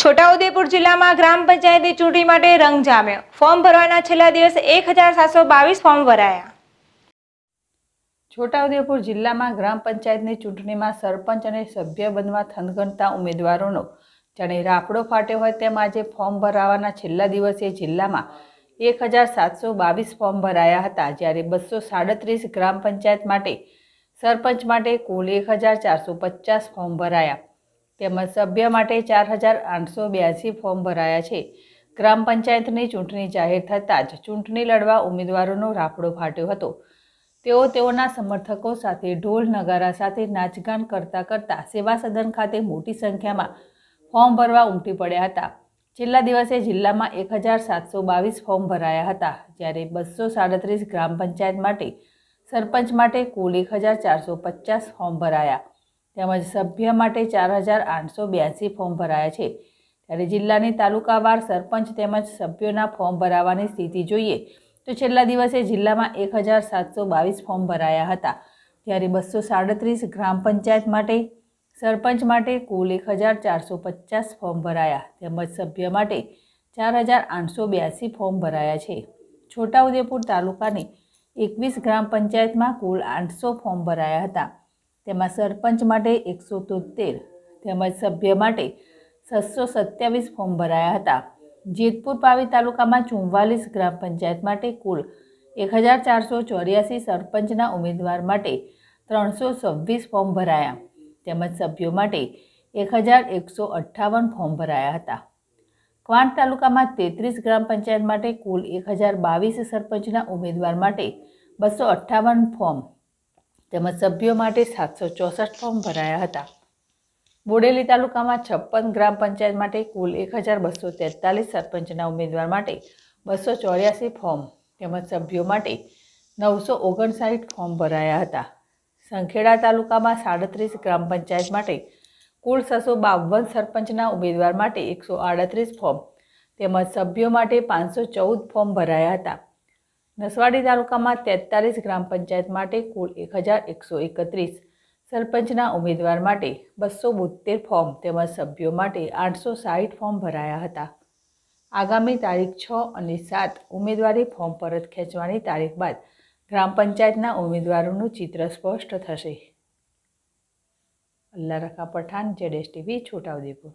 છોટાઉદેપુર જિલ્લામાં ગ્રામ પંચાયતની ચૂંટણી માટે રંગ જામ્યો ફોર્મ ભરવાના છેલ્લા દિવસે એક હજાર સાતસો બાવીસ ફોર્મ ભરાયા છોટાઉદેપુર જિલ્લામાં ગ્રામ પંચાયતની ચૂંટણીમાં સરપંચ અને સભ્ય બનવા થનગણતા ઉમેદવારોનો જાણે રાફડો ફાટ્યો હોય તેમ આજે ફોર્મ ભરાવાના છેલ્લા દિવસે જિલ્લામાં એક હજાર સાતસો બાવીસ ફોર્મ ભરાયા હતા જ્યારે બસો સાડત્રીસ ગ્રામ પંચાયત માટે સરપંચ માટે કુલ એક હજાર ચારસો પચાસ ફોર્મ ભરાયા તેમજ સભ્ય માટે ચાર હજાર આઠસો બ્યાસી ફોર્મ ભરાયા છે ગ્રામ પંચાયતની ચૂંટણી જાહેર થતાં જ ચૂંટણી લડવા ઉમેદવારોનો રાફડો ફાટ્યો હતો તેઓ તેઓના સમર્થકો સાથે ઢોલ નગારા સાથે નાચગાન કરતા કરતા સેવા સદન ખાતે મોટી સંખ્યામાં ફોર્મ ભરવા ઉમટી પડ્યા હતા છેલ્લા દિવસે જિલ્લામાં એક હજાર સાતસો બાવીસ ફોર્મ ભરાયા હતા જ્યારે બસો સાડત્રીસ ગ્રામ પંચાયત માટે સરપંચ માટે કુલ એક હજાર ચારસો પચાસ ફોર્મ ભરાયા તેમજ સભ્ય માટે ચાર હજાર આઠસો બ્યાસી ફોર્મ ભરાયા છે ત્યારે જિલ્લાની તાલુકાવાર સરપંચ તેમજ સભ્યોના ફોર્મ ભરાવાની સ્થિતિ જોઈએ તો છેલ્લા દિવસે જિલ્લામાં એક હજાર સાતસો બાવીસ ફોર્મ ભરાયા હતા ત્યારે બસો સાડત્રીસ ગ્રામ પંચાયત માટે સરપંચ માટે કુલ એક હજાર ચારસો પચાસ ફોર્મ ભરાયા તેમજ સભ્ય માટે ચાર હજાર આઠસો બ્યાસી ફોર્મ ભરાયા છે છોટાઉદેપુર તાલુકાની એકવીસ ગ્રામ પંચાયતમાં કુલ આઠસો ફોર્મ ભરાયા હતા તેમાં સરપંચ માટે એકસો તોતેર તેમજ સભ્ય માટે છસો સત્યાવીસ ફોર્મ ભરાયા હતા જેતપુર પાવી તાલુકામાં ચુમ્વાલીસ ગ્રામ પંચાયત માટે કુલ એક હજાર ચારસો ચોર્યાસી સરપંચના ઉમેદવાર માટે ત્રણસો છવ્વીસ ફોર્મ ભરાયા તેમજ સભ્યો માટે એક હજાર એકસો અઠ્ઠાવન ફોર્મ ભરાયા હતા ક્વાંટ તાલુકામાં તેત્રીસ ગ્રામ પંચાયત માટે કુલ એક હજાર બાવીસ સરપંચના ઉમેદવાર માટે બસો અઠ્ઠાવન ફોર્મ તેમજ સભ્યો માટે સાતસો ચોસઠ ફોર્મ ભરાયા હતા બોડેલી તાલુકામાં છપ્પન ગ્રામ પંચાયત માટે કુલ એક હજાર બસો તેતાલીસ સરપંચના ઉમેદવાર માટે બસો ચોર્યાસી ફોર્મ તેમજ સભ્યો માટે નવસો ઓગણસાઠ ફોર્મ ભરાયા હતા સંખેડા તાલુકામાં સાડત્રીસ ગ્રામ પંચાયત માટે કુલ છસો બાવન સરપંચના ઉમેદવાર માટે એકસો આડત્રીસ ફોર્મ તેમજ સભ્યો માટે પાંચસો ચૌદ ફોર્મ ભરાયા હતા નસવાડી તાલુકામાં તેતાલીસ ગ્રામ પંચાયત માટે કુલ એક હજાર એકસો એકત્રીસ સરપંચના ઉમેદવાર માટે બસો બોતેર ફોર્મ તેમજ સભ્યો માટે આઠસો સાઠ ફોર્મ ભરાયા હતા આગામી તારીખ છ અને સાત ઉમેદવારી ફોર્મ પરત ખેંચવાની તારીખ બાદ ગ્રામ પંચાયતના ઉમેદવારોનું ચિત્ર સ્પષ્ટ થશે અલ્લા રખા પઠાણ જેડેશ ટીવી છોટાઉદેપુર